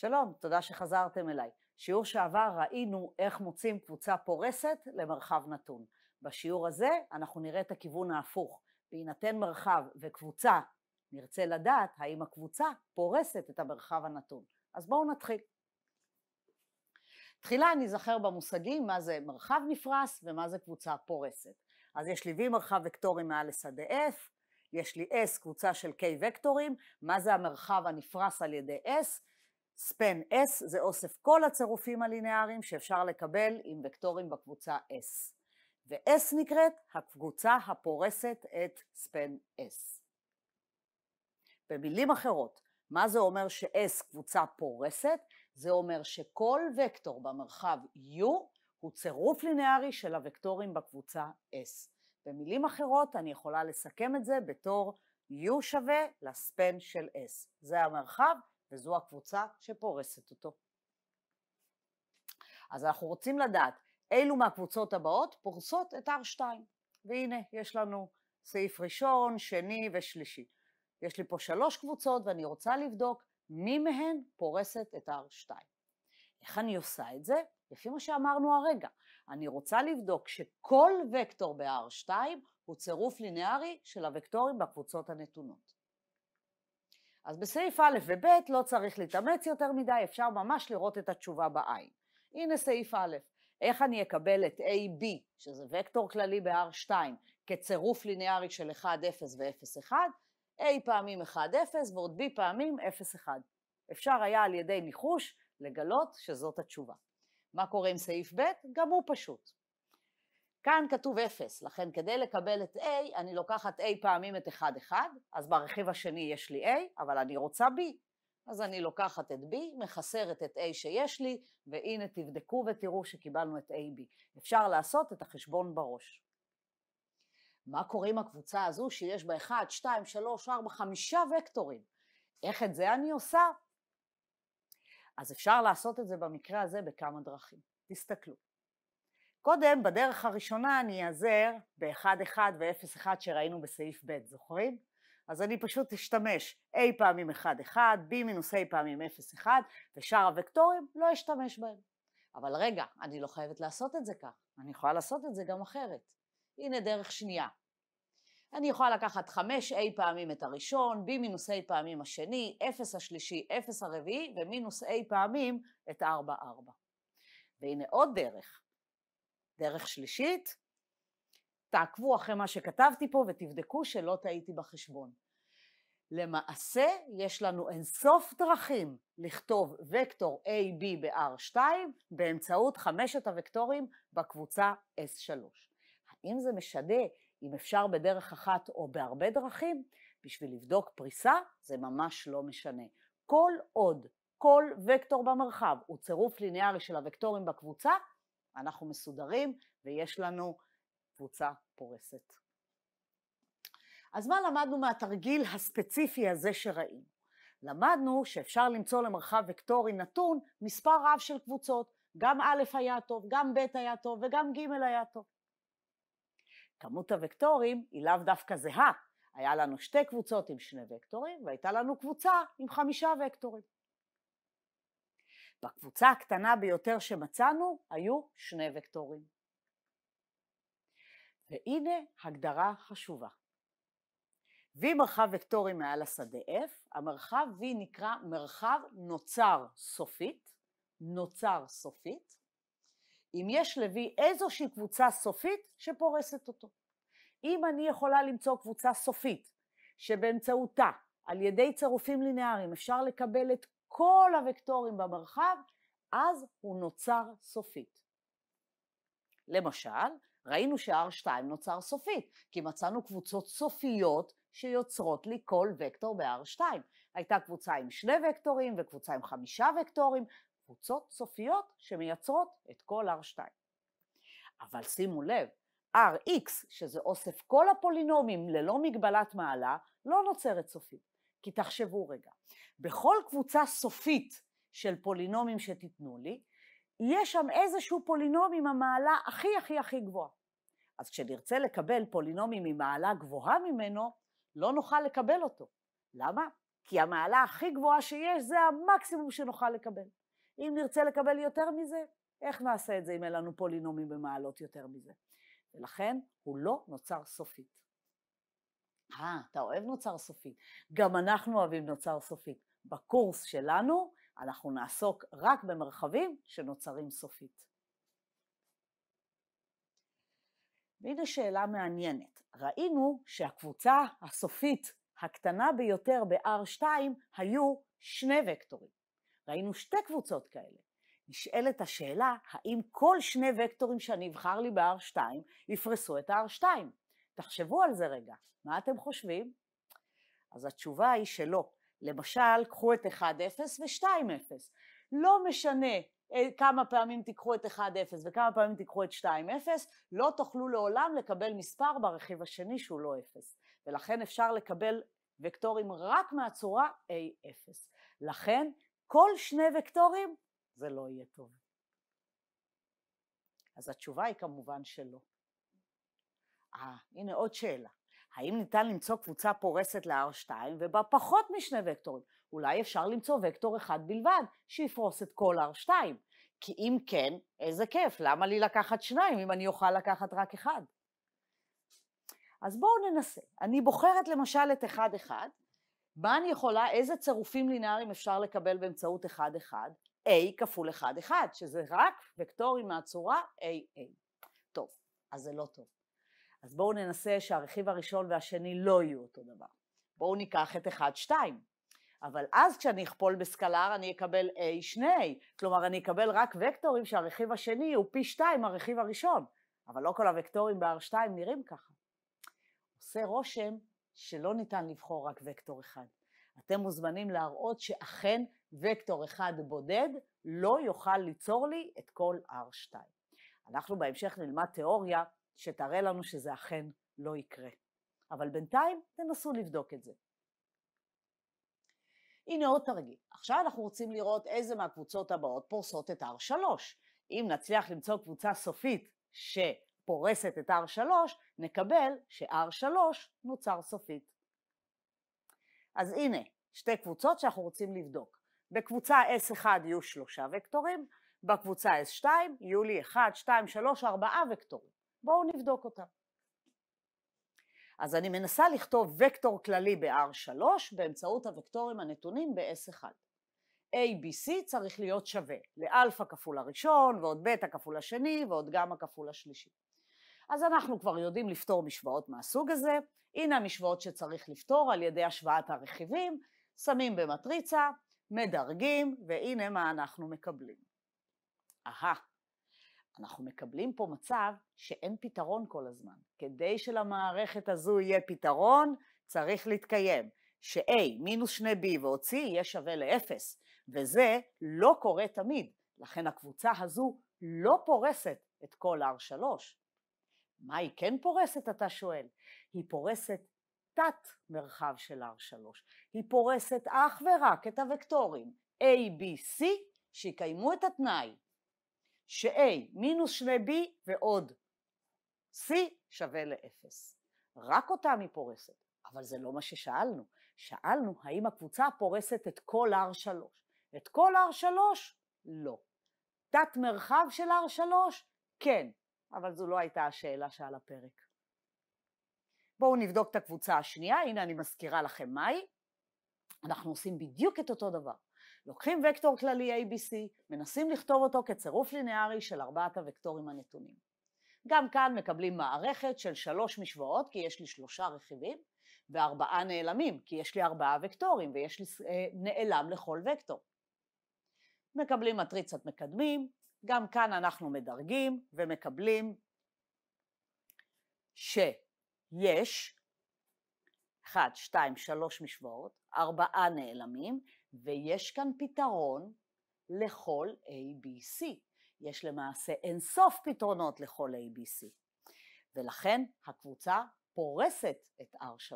שלום, תודה שחזרתם אליי. שיעור שעבר ראינו איך מוצאים קבוצה פורסת למרחב נתון. בשיעור הזה אנחנו נראה את הכיוון ההפוך. בהינתן מרחב וקבוצה, נרצה לדעת האם הקבוצה פורסת את המרחב הנתון. אז בואו נתחיל. תחילה ניזכר במושגים מה זה מרחב נפרס ומה זה קבוצה פורסת. אז יש לי V מרחב וקטורים מעל לשדה F, יש לי S קבוצה של K וקטורים, מה זה המרחב הנפרס על ידי S? ספן S זה אוסף כל הצירופים הלינאריים שאפשר לקבל עם וקטורים בקבוצה S, ו-S נקראת הקבוצה הפורסת את ספן S. במילים אחרות, מה זה אומר ש-S קבוצה פורסת? זה אומר שכל וקטור במרחב U הוא צירוף לינארי של הוקטורים בקבוצה S. במילים אחרות, אני יכולה לסכם את זה בתור U שווה לספן של S. זה המרחב וזו הקבוצה שפורסת אותו. אז אנחנו רוצים לדעת אילו מהקבוצות הבאות פורסות את R2. והנה, יש לנו סעיף ראשון, שני ושלישי. יש לי פה שלוש קבוצות ואני רוצה לבדוק מי מהן פורסת את R2. איך אני עושה את זה? לפי מה שאמרנו הרגע. אני רוצה לבדוק שכל וקטור ב-R2 הוא צירוף לינארי של הוקטורים בקבוצות הנתונות. אז בסעיף א' וב' לא צריך להתאמץ יותר מדי, אפשר ממש לראות את התשובה בעין. הנה סעיף א', איך אני אקבל את AB, שזה וקטור כללי ב-R2, כצירוף ליניארי של 1, 0 ו-0, 1, A פעמים 1, 0 ועוד B פעמים 0, 1. אפשר היה על ידי ניחוש לגלות שזאת התשובה. מה קורה עם סעיף ב'? גם הוא פשוט. כאן כתוב 0, לכן כדי לקבל את A, אני לוקחת A פעמים את 1, 1, אז ברכיב השני יש לי A, אבל אני רוצה B, אז אני לוקחת את B, מחסרת את A שיש לי, והנה תבדקו ותראו שקיבלנו את AB. אפשר לעשות את החשבון בראש. מה קורה עם הקבוצה הזו שיש בה 1, 2, 3, 4, 5 וקטורים? איך את זה אני עושה? אז אפשר לעשות את זה במקרה הזה בכמה דרכים. תסתכלו. קודם, בדרך הראשונה, אני אעזר ב 1 1 ו 0 1 שראינו בסעיף ב', זוכרים? אז אני פשוט אשתמש a פעמים 1-1, b מינוס a פעמים 0-1, ושאר הוקטורים לא אשתמש בהם. אבל רגע, אני לא חייבת לעשות את זה כך, אני יכולה לעשות את זה גם אחרת. הנה דרך שנייה. אני יכולה לקחת 5a פעמים את הראשון, b מינוס a פעמים השני, 0 השלישי, 0 הרביעי, ומינוס a פעמים את 4-4. והנה עוד דרך. דרך שלישית, תעקבו אחרי מה שכתבתי פה ותבדקו שלא טעיתי בחשבון. למעשה, יש לנו אינסוף דרכים לכתוב וקטור AB ב-R2 באמצעות חמשת הוקטורים בקבוצה S3. האם זה משנה אם אפשר בדרך אחת או בהרבה דרכים? בשביל לבדוק פריסה זה ממש לא משנה. כל עוד כל וקטור במרחב הוא צירוף ליניארי של הוקטורים בקבוצה, אנחנו מסודרים ויש לנו קבוצה פורסת. אז מה למדנו מהתרגיל הספציפי הזה שראינו? למדנו שאפשר למצוא למרחב וקטורי נתון מספר רב של קבוצות, גם א' היה טוב, גם ב' היה טוב וגם ג' היה טוב. כמות הוקטורים היא לאו דווקא זהה, היה לנו שתי קבוצות עם שני וקטורים והייתה לנו קבוצה עם חמישה וקטורים. בקבוצה הקטנה ביותר שמצאנו היו שני וקטורים. והנה הגדרה חשובה. V מרחב וקטורי מעל השדה F, המרחב V נקרא מרחב נוצר סופית, נוצר סופית, אם יש ל-V איזושהי קבוצה סופית שפורסת אותו. אם אני יכולה למצוא קבוצה סופית שבאמצעותה על ידי צירופים לינאריים אפשר לקבל את כל הוקטורים במרחב, אז הוא נוצר סופית. למשל, ראינו ש-R2 נוצר סופית, כי מצאנו קבוצות סופיות שיוצרות לי כל וקטור ב-R2. הייתה קבוצה עם שני וקטורים וקבוצה עם חמישה וקטורים, קבוצות סופיות שמייצרות את כל R2. אבל שימו לב, Rx, שזה אוסף כל הפולינומים ללא מגבלת מעלה, לא נוצרת סופית. כי תחשבו רגע, בכל קבוצה סופית של פולינומים שתיתנו לי, יש שם איזשהו פולינום עם המעלה הכי הכי הכי גבוהה. אז כשנרצה לקבל פולינומים עם מעלה גבוהה ממנו, לא נוכל לקבל אותו. למה? כי המעלה הכי גבוהה שיש זה המקסימום שנוכל לקבל. אם נרצה לקבל יותר מזה, איך נעשה את זה אם אין לנו פולינומים במעלות יותר מזה? ולכן הוא לא נוצר סופית. אה, אתה אוהב נוצר סופי. גם אנחנו אוהבים נוצר סופי. בקורס שלנו אנחנו נעסוק רק במרחבים שנוצרים סופית. והנה שאלה מעניינת. ראינו שהקבוצה הסופית הקטנה ביותר ב-R2 היו שני וקטורים. ראינו שתי קבוצות כאלה. נשאלת השאלה האם כל שני וקטורים שאני אבחר לי ב-R2 יפרסו את ה-R2. תחשבו על זה רגע, מה אתם חושבים? אז התשובה היא שלא. למשל, קחו את 1-0 ו-2-0. לא משנה אה, כמה פעמים תיקחו את 1-0 וכמה פעמים תיקחו את 2-0, לא תוכלו לעולם לקבל מספר ברכיב השני שהוא לא 0. ולכן אפשר לקבל וקטורים רק מהצורה A0. לכן כל שני וקטורים זה לא יהיה טוב. אז התשובה היא כמובן שלא. אה, הנה עוד שאלה. האם ניתן למצוא קבוצה פורסת ל-R2 ובה פחות משני וקטורים? אולי אפשר למצוא וקטור אחד בלבד, שיפרוס את כל R2. כי אם כן, איזה כיף, למה לי לקחת שניים אם אני אוכל לקחת רק אחד? אז בואו ננסה. אני בוחרת למשל את 1-1, מה אני יכולה, איזה צירופים לינאריים אפשר לקבל באמצעות 1-1? A כפול 1-1, שזה רק וקטורים מהצורה AA. טוב, אז זה לא טוב. אז בואו ננסה שהרכיב הראשון והשני לא יהיו אותו דבר. בואו ניקח את 1-2. אבל אז כשאני אכפול בסקלר אני אקבל A2, כלומר אני אקבל רק וקטורים שהרכיב השני הוא פי 2 מהרכיב הראשון, אבל לא כל הוקטורים ב-R2 נראים ככה. עושה רושם שלא ניתן לבחור רק וקטור אחד. אתם מוזמנים להראות שאכן וקטור אחד בודד לא יוכל ליצור לי את כל R2. אנחנו בהמשך נלמד תיאוריה שתראה לנו שזה אכן לא יקרה. אבל בינתיים תנסו לבדוק את זה. הנה עוד תרגיל. עכשיו אנחנו רוצים לראות איזה מהקבוצות הבאות פורסות את R3. אם נצליח למצוא קבוצה סופית שפורסת את R3, נקבל ש-R3 נוצר סופית. אז הנה, שתי קבוצות שאנחנו רוצים לבדוק. בקבוצה S1 יהיו שלושה וקטורים, בקבוצה S2 יהיו לי 1, 2, 3, 4 וקטורים. בואו נבדוק אותה. אז אני מנסה לכתוב וקטור כללי ב-R3 באמצעות הוקטורים הנתונים ב-S1. ABC צריך להיות שווה לאלפא כפול הראשון, ועוד בטא כפול השני, ועוד גמא כפול השלישי. אז אנחנו כבר יודעים לפתור משוואות מהסוג הזה. הנה המשוואות שצריך לפתור על ידי השוואת הרכיבים, שמים במטריצה, מדרגים, והנה מה אנחנו מקבלים. אהה, אנחנו מקבלים פה מצב שאין פתרון כל הזמן. כדי שלמערכת הזו יהיה פתרון, צריך להתקיים. ש-A מינוס 2B ועוד C יהיה שווה ל-0, וזה לא קורה תמיד, לכן הקבוצה הזו לא פורסת את כל R3. מה היא כן פורסת, אתה שואל? היא פורסת תת מרחב של R3. היא פורסת אך ורק את הוקטורים A, B, C, שיקיימו את התנאי ש-A מינוס 2B ועוד C שווה ל-0. רק אותם היא פורסת, אבל זה לא מה ששאלנו. שאלנו האם הקבוצה פורסת את כל R3. את כל R3? לא. תת מרחב של R3? כן, אבל זו לא הייתה השאלה שעל הפרק. בואו נבדוק את הקבוצה השנייה, הנה אני מזכירה לכם מהי. אנחנו עושים בדיוק את אותו דבר. לוקחים וקטור כללי ABC, מנסים לכתוב אותו כצירוף לינארי של ארבעת הוקטורים הנתונים. גם כאן מקבלים מערכת של שלוש משוואות, כי יש לי שלושה רכיבים, וארבעה נעלמים, כי יש לי ארבעה וקטורים, ויש לי אה, נעלם לכל וקטור. מקבלים מטריצת מקדמים, גם כאן אנחנו מדרגים ומקבלים שיש 1, 2, 3 משוואות, 4 נעלמים, ויש כאן פתרון לכל ABC. יש למעשה אינסוף פתרונות לכל ABC. ולכן הקבוצה פורסת את R3.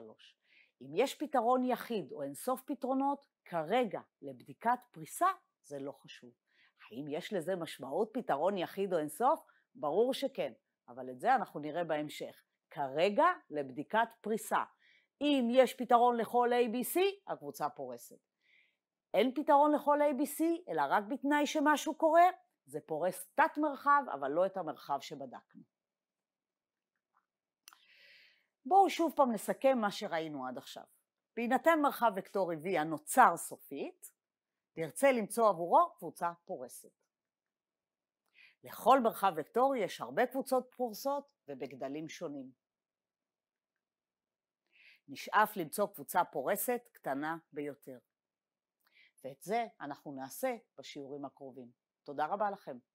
אם יש פתרון יחיד או אינסוף פתרונות, כרגע לבדיקת פריסה זה לא חשוב. האם יש לזה משמעות פתרון יחיד או אינסוף? ברור שכן, אבל את זה אנחנו נראה בהמשך. כרגע לבדיקת פריסה. אם יש פתרון לכל ABC, הקבוצה פורסת. אין פתרון לכל ABC, אלא רק בתנאי שמשהו קורה, זה פורס תת מרחב, אבל לא את המרחב שבדקנו. בואו שוב פעם נסכם מה שראינו עד עכשיו. בהינתן מרחב וקטורי V הנוצר סופית, נרצה למצוא עבורו קבוצה פורסת. לכל מרחב וקטורי יש הרבה קבוצות פורסות ובגדלים שונים. נשאף למצוא קבוצה פורסת קטנה ביותר. ואת זה אנחנו נעשה בשיעורים הקרובים. תודה רבה לכם.